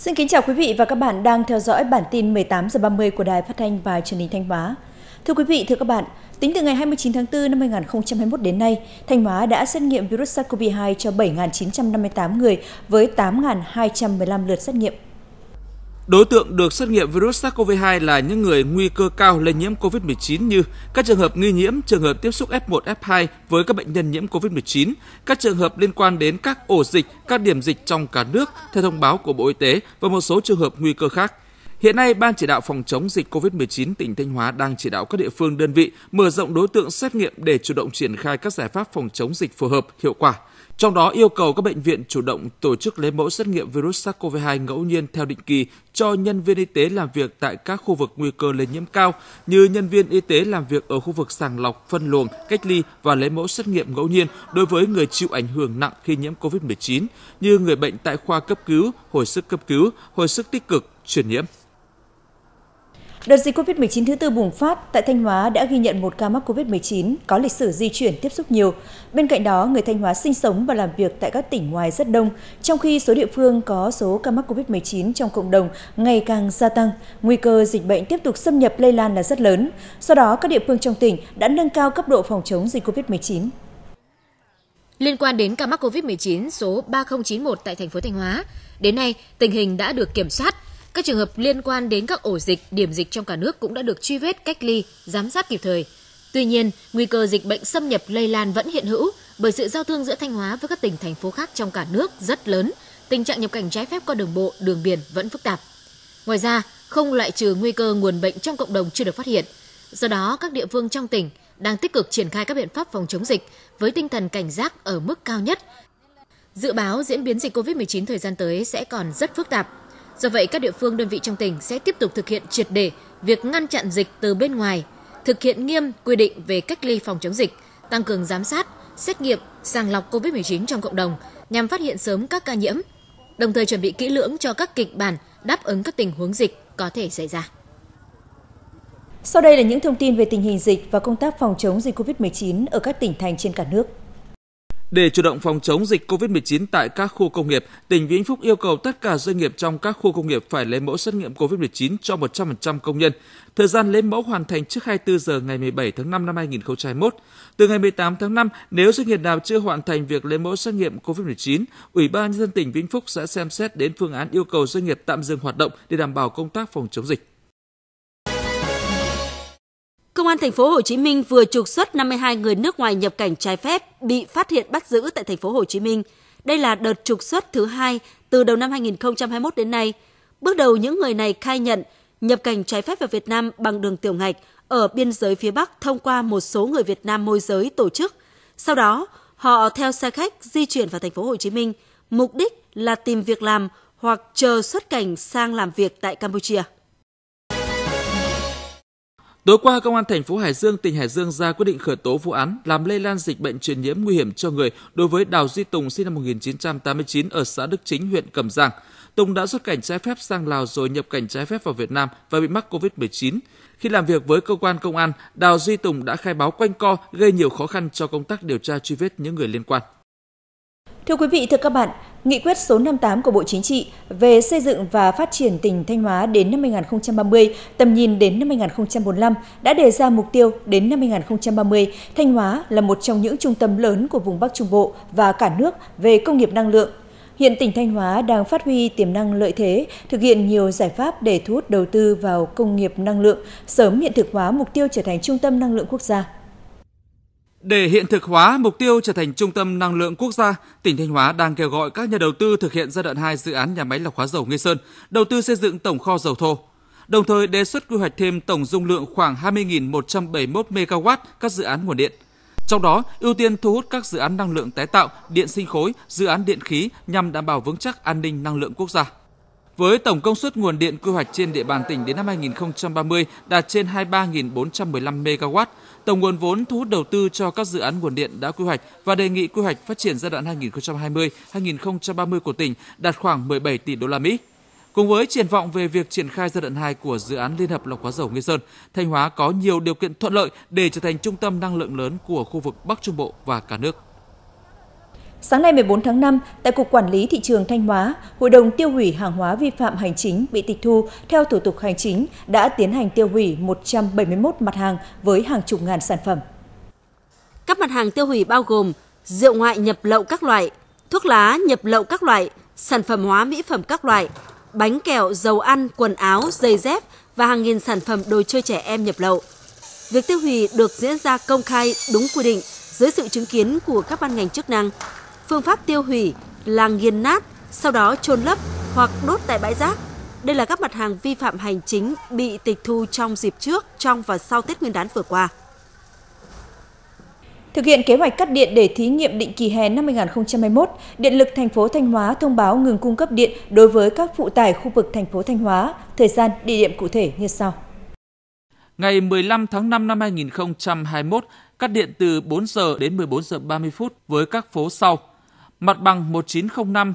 Xin kính chào quý vị và các bạn đang theo dõi bản tin 18 giờ 30 của Đài Phát thanh và Truyền hình Thanh Hóa. Thưa quý vị, thưa các bạn, tính từ ngày 29 tháng 4 năm 2021 đến nay, Thanh Hóa đã xét nghiệm virus SARS-CoV-2 cho 7.958 người với 8.215 lượt xét nghiệm Đối tượng được xét nghiệm virus SARS-CoV-2 là những người nguy cơ cao lây nhiễm COVID-19 như các trường hợp nghi nhiễm, trường hợp tiếp xúc F1, F2 với các bệnh nhân nhiễm COVID-19, các trường hợp liên quan đến các ổ dịch, các điểm dịch trong cả nước theo thông báo của Bộ Y tế và một số trường hợp nguy cơ khác. Hiện nay, Ban chỉ đạo phòng chống dịch COVID-19 tỉnh Thanh Hóa đang chỉ đạo các địa phương đơn vị mở rộng đối tượng xét nghiệm để chủ động triển khai các giải pháp phòng chống dịch phù hợp, hiệu quả. Trong đó yêu cầu các bệnh viện chủ động tổ chức lấy mẫu xét nghiệm virus SARS-CoV-2 ngẫu nhiên theo định kỳ cho nhân viên y tế làm việc tại các khu vực nguy cơ lây nhiễm cao như nhân viên y tế làm việc ở khu vực sàng lọc, phân luồng, cách ly và lấy mẫu xét nghiệm ngẫu nhiên đối với người chịu ảnh hưởng nặng khi nhiễm COVID-19 như người bệnh tại khoa cấp cứu, hồi sức cấp cứu, hồi sức tích cực, chuyển nhiễm. Đợt dịch COVID-19 thứ tư bùng phát tại Thanh Hóa đã ghi nhận một ca mắc COVID-19 có lịch sử di chuyển tiếp xúc nhiều. Bên cạnh đó, người Thanh Hóa sinh sống và làm việc tại các tỉnh ngoài rất đông, trong khi số địa phương có số ca mắc COVID-19 trong cộng đồng ngày càng gia tăng, nguy cơ dịch bệnh tiếp tục xâm nhập lây lan là rất lớn. Do đó, các địa phương trong tỉnh đã nâng cao cấp độ phòng chống dịch COVID-19. Liên quan đến ca mắc COVID-19 số 3091 tại thành phố Thanh Hóa, đến nay tình hình đã được kiểm soát, các trường hợp liên quan đến các ổ dịch, điểm dịch trong cả nước cũng đã được truy vết, cách ly, giám sát kịp thời. Tuy nhiên, nguy cơ dịch bệnh xâm nhập lây lan vẫn hiện hữu bởi sự giao thương giữa Thanh Hóa với các tỉnh thành phố khác trong cả nước rất lớn. Tình trạng nhập cảnh trái phép qua đường bộ, đường biển vẫn phức tạp. Ngoài ra, không loại trừ nguy cơ nguồn bệnh trong cộng đồng chưa được phát hiện. Do đó, các địa phương trong tỉnh đang tích cực triển khai các biện pháp phòng chống dịch với tinh thần cảnh giác ở mức cao nhất. Dự báo diễn biến dịch COVID-19 thời gian tới sẽ còn rất phức tạp, Do vậy, các địa phương đơn vị trong tỉnh sẽ tiếp tục thực hiện triệt để việc ngăn chặn dịch từ bên ngoài, thực hiện nghiêm quy định về cách ly phòng chống dịch, tăng cường giám sát, xét nghiệm, sàng lọc COVID-19 trong cộng đồng nhằm phát hiện sớm các ca nhiễm, đồng thời chuẩn bị kỹ lưỡng cho các kịch bản đáp ứng các tình huống dịch có thể xảy ra. Sau đây là những thông tin về tình hình dịch và công tác phòng chống dịch COVID-19 ở các tỉnh thành trên cả nước. Để chủ động phòng chống dịch COVID-19 tại các khu công nghiệp, tỉnh Vĩnh Phúc yêu cầu tất cả doanh nghiệp trong các khu công nghiệp phải lấy mẫu xét nghiệm COVID-19 cho 100% công nhân. Thời gian lấy mẫu hoàn thành trước 24 giờ ngày 17 tháng 5 năm 2021. Từ ngày 18 tháng 5, nếu doanh nghiệp nào chưa hoàn thành việc lấy mẫu xét nghiệm COVID-19, Ủy ban nhân dân tỉnh Vĩnh Phúc sẽ xem xét đến phương án yêu cầu doanh nghiệp tạm dừng hoạt động để đảm bảo công tác phòng chống dịch. Công an thành phố Hồ Chí Minh vừa trục xuất 52 người nước ngoài nhập cảnh trái phép bị phát hiện bắt giữ tại thành phố Hồ Chí Minh. Đây là đợt trục xuất thứ hai từ đầu năm 2021 đến nay. Bước đầu những người này khai nhận nhập cảnh trái phép vào Việt Nam bằng đường tiểu ngạch ở biên giới phía Bắc thông qua một số người Việt Nam môi giới tổ chức. Sau đó, họ theo xe khách di chuyển vào thành phố Hồ Chí Minh, mục đích là tìm việc làm hoặc chờ xuất cảnh sang làm việc tại Campuchia. Tối qua, Công an thành phố Hải Dương, tỉnh Hải Dương ra quyết định khởi tố vụ án làm lây lan dịch bệnh truyền nhiễm nguy hiểm cho người đối với Đào Duy Tùng sinh năm 1989 ở xã Đức Chính, huyện Cẩm Giang. Tùng đã xuất cảnh trái phép sang Lào rồi nhập cảnh trái phép vào Việt Nam và bị mắc COVID-19. Khi làm việc với cơ quan công an, Đào Duy Tùng đã khai báo quanh co, gây nhiều khó khăn cho công tác điều tra truy vết những người liên quan. Thưa quý vị, thưa các bạn, Nghị quyết số 58 của Bộ Chính trị về xây dựng và phát triển tỉnh Thanh Hóa đến năm 2030, tầm nhìn đến năm 2045 đã đề ra mục tiêu đến năm 2030, Thanh Hóa là một trong những trung tâm lớn của vùng Bắc Trung Bộ và cả nước về công nghiệp năng lượng. Hiện tỉnh Thanh Hóa đang phát huy tiềm năng lợi thế, thực hiện nhiều giải pháp để thu hút đầu tư vào công nghiệp năng lượng, sớm hiện thực hóa mục tiêu trở thành trung tâm năng lượng quốc gia. Để hiện thực hóa mục tiêu trở thành trung tâm năng lượng quốc gia, tỉnh Thanh Hóa đang kêu gọi các nhà đầu tư thực hiện giai đoạn 2 dự án nhà máy lọc hóa dầu Nghi Sơn, đầu tư xây dựng tổng kho dầu thô. Đồng thời đề xuất quy hoạch thêm tổng dung lượng khoảng 20.171 MW các dự án nguồn điện. Trong đó, ưu tiên thu hút các dự án năng lượng tái tạo, điện sinh khối, dự án điện khí nhằm đảm bảo vững chắc an ninh năng lượng quốc gia với tổng công suất nguồn điện quy hoạch trên địa bàn tỉnh đến năm 2030 đạt trên 23.415 MW. Tổng nguồn vốn thu hút đầu tư cho các dự án nguồn điện đã quy hoạch và đề nghị quy hoạch phát triển giai đoạn 2020-2030 của tỉnh đạt khoảng 17 tỷ đô la Mỹ. Cùng với triển vọng về việc triển khai giai đoạn 2 của dự án Liên hợp lọc hóa dầu Nghi Sơn, Thanh Hóa có nhiều điều kiện thuận lợi để trở thành trung tâm năng lượng lớn của khu vực Bắc Trung Bộ và cả nước. Sáng nay 14 tháng 5, tại Cục Quản lý Thị trường Thanh Hóa, Hội đồng tiêu hủy hàng hóa vi phạm hành chính bị tịch thu theo thủ tục hành chính đã tiến hành tiêu hủy 171 mặt hàng với hàng chục ngàn sản phẩm. Các mặt hàng tiêu hủy bao gồm rượu ngoại nhập lậu các loại, thuốc lá nhập lậu các loại, sản phẩm hóa mỹ phẩm các loại, bánh kẹo, dầu ăn, quần áo, giày dép và hàng nghìn sản phẩm đồ chơi trẻ em nhập lậu. Việc tiêu hủy được diễn ra công khai đúng quy định dưới sự chứng kiến của các ban ngành chức năng Phương pháp tiêu hủy là nghiền nát, sau đó chôn lấp hoặc đốt tại bãi rác. Đây là các mặt hàng vi phạm hành chính bị tịch thu trong dịp trước, trong và sau Tết Nguyên đán vừa qua. Thực hiện kế hoạch cắt điện để thí nghiệm định kỳ hè năm 2021, Điện lực thành phố Thanh Hóa thông báo ngừng cung cấp điện đối với các phụ tải khu vực thành phố Thanh Hóa, thời gian, địa điểm cụ thể như sau. Ngày 15 tháng 5 năm 2021, cắt điện từ 4 giờ đến 14 giờ 30 phút với các phố sau: mặt bằng 1905,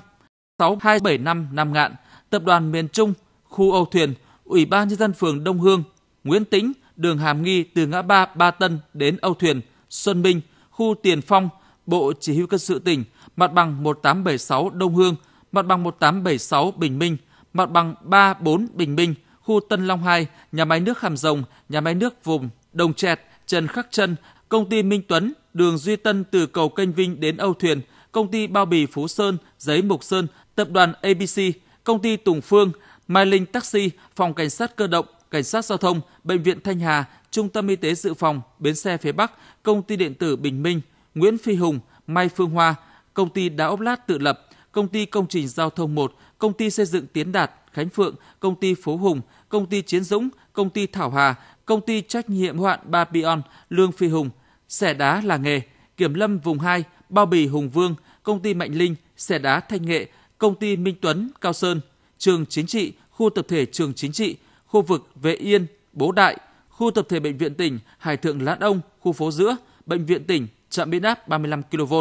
6275 Nam Ngạn, Tập đoàn Miền Trung, khu Âu Thuyền, Ủy ban Nhân dân phường Đông Hương, Nguyễn Tĩnh, đường Hàm Nghi từ ngã ba Ba Tân đến Âu Thuyền, Xuân Minh, khu Tiền Phong, Bộ Chỉ huy Quân sự tỉnh, mặt bằng 1876 Đông Hương, mặt bằng 1876 Bình Minh, mặt bằng 34 Bình Minh, khu Tân Long 2, nhà máy nước Hàm Rồng, nhà máy nước Vùng, Đồng Trẹt, Trần Khắc Trân, công ty Minh Tuấn, đường Duy Tân từ cầu Kênh Vinh đến Âu Thuyền, công ty bao bì Phú Sơn, giấy Mộc Sơn, tập đoàn ABC, công ty Tùng Phương, Mai Linh Taxi, phòng cảnh sát cơ động, cảnh sát giao thông, bệnh viện Thanh Hà, trung tâm y tế dự phòng, bến xe phía Bắc, công ty điện tử Bình Minh, Nguyễn Phi Hùng, Mai Phương Hoa, công ty đá ốp lát tự lập, công ty công trình giao thông 1, công ty xây dựng Tiến Đạt, Khánh Phượng, công ty Phú Hùng, công ty Chiến Dũng, công ty Thảo Hà, công ty trách nhiệm hoạn Ba Pion, Lương Phi Hùng, xẻ đá là nghề, kiểm lâm vùng 2, Bao Bì Hùng Vương, công ty Mạnh Linh, xe Đá Thanh Nghệ, công ty Minh Tuấn, Cao Sơn, trường chính trị, khu tập thể trường chính trị, khu vực Vệ Yên, Bố Đại, khu tập thể bệnh viện tỉnh Hải Thượng Lãn Ông, khu phố giữa, bệnh viện tỉnh, trạm biến áp 35 kV.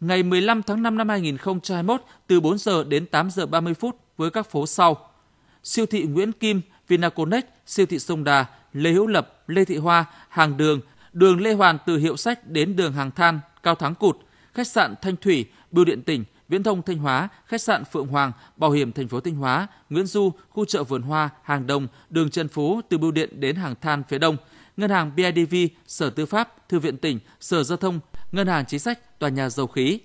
Ngày 15 tháng 5 năm 2021 từ 4 giờ đến 8 giờ 30 phút với các phố sau: siêu thị Nguyễn Kim, Vinaconex, siêu thị Sông Đà, Lê Hữu Lập, Lê Thị Hoa, hàng đường, đường Lê Hoàn từ hiệu sách đến đường hàng than, Cao Thắng Cụt, khách sạn Thanh Thủy, Bưu điện tỉnh, Viễn thông Thanh Hóa, khách sạn Phượng Hoàng, Bảo hiểm thành phố Thanh Hóa, Nguyễn Du, khu chợ Vườn Hoa, Hàng đông, đường Trần Phú từ Bưu điện đến Hàng Than phía Đông, Ngân hàng BIDV, Sở Tư pháp, Thư viện tỉnh, Sở Giao thông, Ngân hàng Chính sách, Tòa nhà Dầu khí.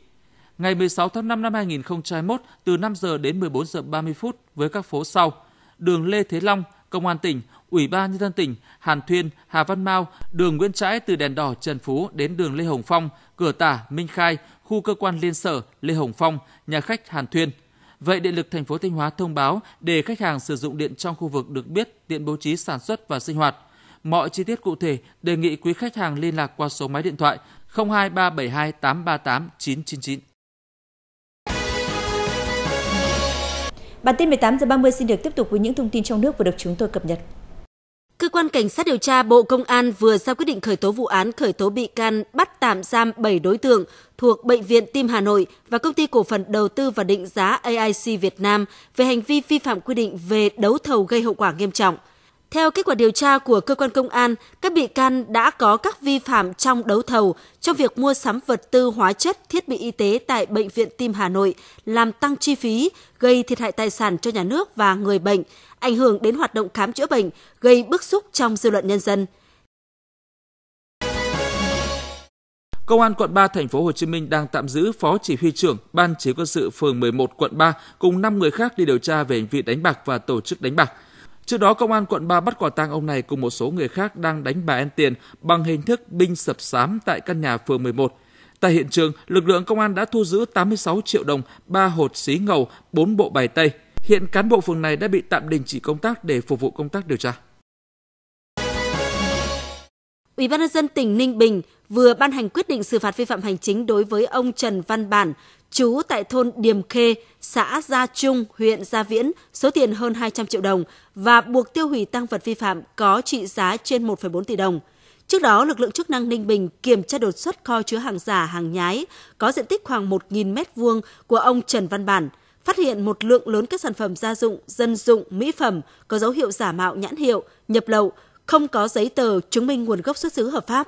Ngày 16 tháng 5 năm 2021 từ 5 giờ đến 14 giờ 30 phút với các phố sau: đường Lê Thế Long, Công an tỉnh, Ủy ban Nhân dân tỉnh, Hàn Thuyên, Hà Văn Mao, đường Nguyễn Trãi từ đèn đỏ Trần Phú đến đường Lê Hồng Phong, cửa tả Minh Khai, khu cơ quan liên sở Lê Hồng Phong, nhà khách Hàn Thuyên. Vậy Điện lực thành phố Thanh Hóa thông báo để khách hàng sử dụng điện trong khu vực được biết điện bố trí sản xuất và sinh hoạt. Mọi chi tiết cụ thể đề nghị quý khách hàng liên lạc qua số máy điện thoại 02372 838 999. Bản tin 18 giờ 30 xin được tiếp tục với những thông tin trong nước vừa được chúng tôi cập nhật. Cơ quan Cảnh sát điều tra Bộ Công an vừa ra quyết định khởi tố vụ án khởi tố bị can bắt tạm giam 7 đối tượng thuộc Bệnh viện Tim Hà Nội và Công ty Cổ phần Đầu tư và Định giá AIC Việt Nam về hành vi vi phạm quy định về đấu thầu gây hậu quả nghiêm trọng – theo kết quả điều tra của cơ quan công an, các bị can đã có các vi phạm trong đấu thầu trong việc mua sắm vật tư hóa chất, thiết bị y tế tại bệnh viện Tim Hà Nội, làm tăng chi phí, gây thiệt hại tài sản cho nhà nước và người bệnh, ảnh hưởng đến hoạt động khám chữa bệnh, gây bức xúc trong dư luận nhân dân. Công an quận 3 thành phố Hồ Chí Minh đang tạm giữ Phó Chỉ huy trưởng Ban chỉ quân sự phường 11 quận 3 cùng 5 người khác đi điều tra về hành vi đánh bạc và tổ chức đánh bạc. Trước đó, công an quận 3 bắt quả tang ông này cùng một số người khác đang đánh bà ăn tiền bằng hình thức binh sập sám tại căn nhà phường 11. Tại hiện trường, lực lượng công an đã thu giữ 86 triệu đồng, 3 hột xí ngầu, 4 bộ bài tây. Hiện cán bộ phường này đã bị tạm đình chỉ công tác để phục vụ công tác điều tra. Ủy ban nhân dân tỉnh Ninh Bình vừa ban hành quyết định xử phạt vi phạm hành chính đối với ông Trần Văn Bản, chú tại thôn Điềm Khê, xã Gia Trung, huyện Gia Viễn, số tiền hơn 200 triệu đồng và buộc tiêu hủy tăng vật vi phạm có trị giá trên 1,4 tỷ đồng. Trước đó, lực lượng chức năng Ninh Bình kiểm tra đột xuất kho chứa hàng giả, hàng nhái có diện tích khoảng 1.000 m2 của ông Trần Văn Bản, phát hiện một lượng lớn các sản phẩm gia dụng, dân dụng, mỹ phẩm có dấu hiệu giả mạo nhãn hiệu, nhập lậu, không có giấy tờ chứng minh nguồn gốc xuất xứ hợp pháp.